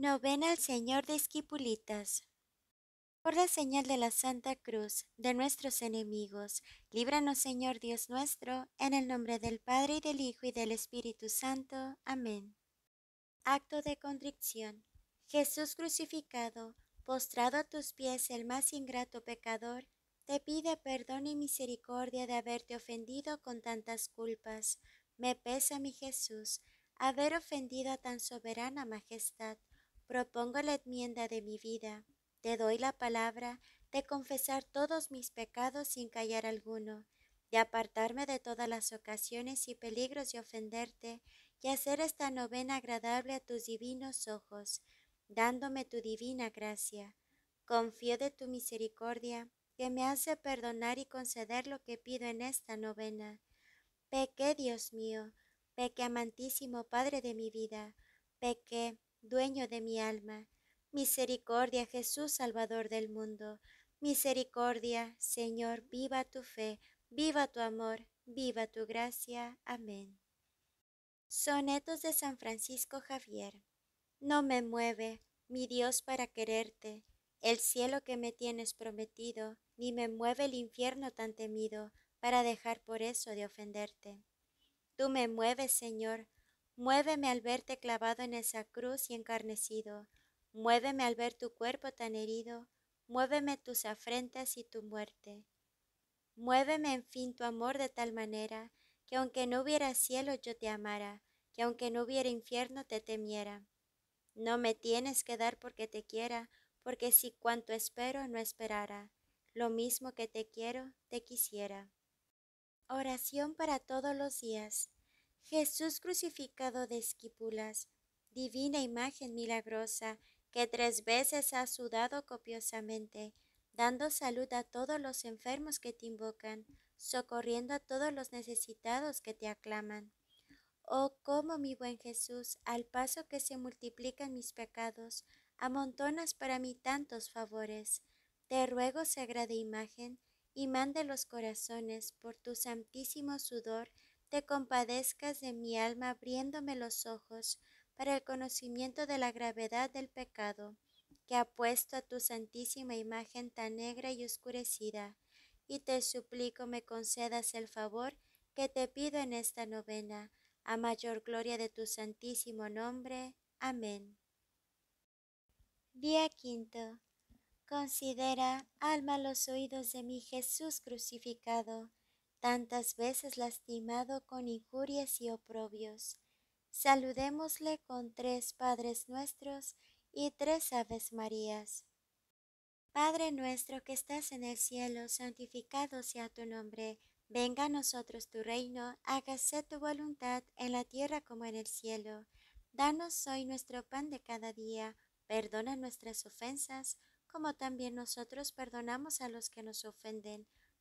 Novena al Señor de Esquipulitas. Por la señal de la Santa Cruz, de nuestros enemigos, líbranos Señor Dios nuestro, en el nombre del Padre y del Hijo y del Espíritu Santo. Amén. Acto de contrición. Jesús crucificado, postrado a tus pies el más ingrato pecador, te pide perdón y misericordia de haberte ofendido con tantas culpas. Me pesa mi Jesús haber ofendido a tan soberana majestad propongo la enmienda de mi vida, te doy la palabra de confesar todos mis pecados sin callar alguno, de apartarme de todas las ocasiones y peligros de ofenderte, y hacer esta novena agradable a tus divinos ojos, dándome tu divina gracia. Confío de tu misericordia, que me hace perdonar y conceder lo que pido en esta novena. Peque, Dios mío, peque amantísimo Padre de mi vida, peque dueño de mi alma. Misericordia, Jesús, Salvador del mundo. Misericordia, Señor, viva tu fe, viva tu amor, viva tu gracia. Amén. Sonetos de San Francisco Javier. No me mueve, mi Dios, para quererte, el cielo que me tienes prometido, ni me mueve el infierno tan temido, para dejar por eso de ofenderte. Tú me mueves, Señor, Muéveme al verte clavado en esa cruz y encarnecido. Muéveme al ver tu cuerpo tan herido. Muéveme tus afrentas y tu muerte. Muéveme en fin tu amor de tal manera que aunque no hubiera cielo yo te amara, que aunque no hubiera infierno te temiera. No me tienes que dar porque te quiera, porque si cuanto espero no esperara, lo mismo que te quiero, te quisiera. Oración para todos los días. Jesús crucificado de esquipulas, divina imagen milagrosa, que tres veces ha sudado copiosamente, dando salud a todos los enfermos que te invocan, socorriendo a todos los necesitados que te aclaman. Oh, cómo mi buen Jesús, al paso que se multiplican mis pecados, amontonas para mí tantos favores. Te ruego, sagrada imagen, y mande los corazones, por tu santísimo sudor, te compadezcas de mi alma abriéndome los ojos para el conocimiento de la gravedad del pecado que ha puesto a tu santísima imagen tan negra y oscurecida, y te suplico me concedas el favor que te pido en esta novena, a mayor gloria de tu santísimo nombre. Amén. Día quinto. Considera, alma, los oídos de mi Jesús crucificado tantas veces lastimado con injurias y oprobios. Saludémosle con tres Padres nuestros y tres Aves Marías. Padre nuestro que estás en el cielo, santificado sea tu nombre. Venga a nosotros tu reino, hágase tu voluntad en la tierra como en el cielo. Danos hoy nuestro pan de cada día, perdona nuestras ofensas, como también nosotros perdonamos a los que nos ofenden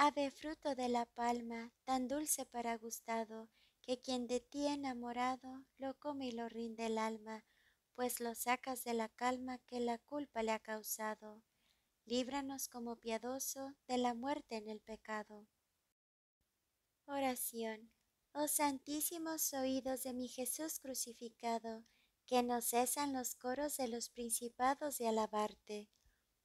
Ave fruto de la palma, tan dulce para gustado, que quien de ti enamorado lo come y lo rinde el alma, pues lo sacas de la calma que la culpa le ha causado. Líbranos como piadoso de la muerte en el pecado. Oración. Oh santísimos oídos de mi Jesús crucificado, que no cesan los coros de los principados de alabarte,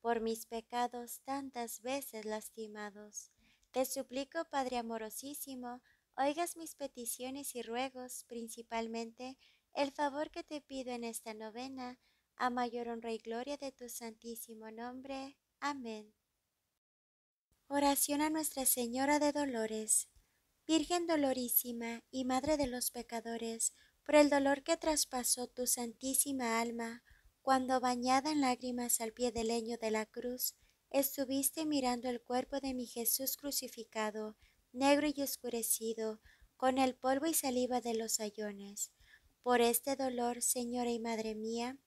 por mis pecados tantas veces lastimados. Te suplico, Padre amorosísimo, oigas mis peticiones y ruegos, principalmente el favor que te pido en esta novena, a mayor honra y gloria de tu santísimo nombre. Amén. Oración a Nuestra Señora de Dolores. Virgen dolorísima y Madre de los pecadores, por el dolor que traspasó tu santísima alma, cuando bañada en lágrimas al pie del leño de la cruz, estuviste mirando el cuerpo de mi Jesús crucificado, negro y oscurecido, con el polvo y saliva de los ayones. Por este dolor, Señora y Madre mía,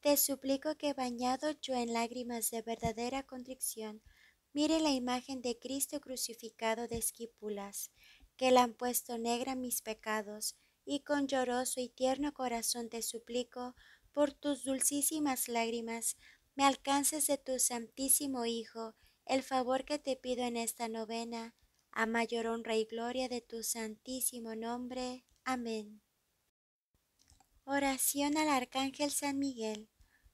te suplico que bañado yo en lágrimas de verdadera contrición, mire la imagen de Cristo crucificado de esquipulas, que la han puesto negra mis pecados, y con lloroso y tierno corazón te suplico, por tus dulcísimas lágrimas, me alcances de tu Santísimo Hijo el favor que te pido en esta novena, a mayor honra y gloria de tu Santísimo nombre. Amén. Oración al Arcángel San Miguel.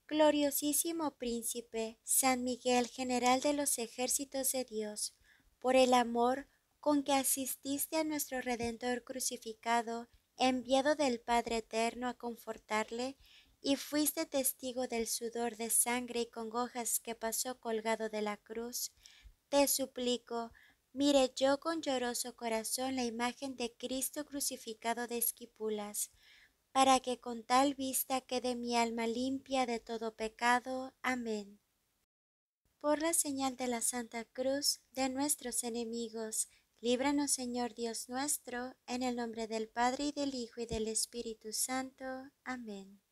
Gloriosísimo Príncipe, San Miguel, General de los ejércitos de Dios, por el amor con que asististe a nuestro Redentor crucificado, enviado del Padre Eterno a confortarle, y fuiste testigo del sudor de sangre y congojas que pasó colgado de la cruz, te suplico, mire yo con lloroso corazón la imagen de Cristo crucificado de Esquipulas, para que con tal vista quede mi alma limpia de todo pecado. Amén. Por la señal de la Santa Cruz de nuestros enemigos, líbranos Señor Dios nuestro, en el nombre del Padre y del Hijo y del Espíritu Santo. Amén.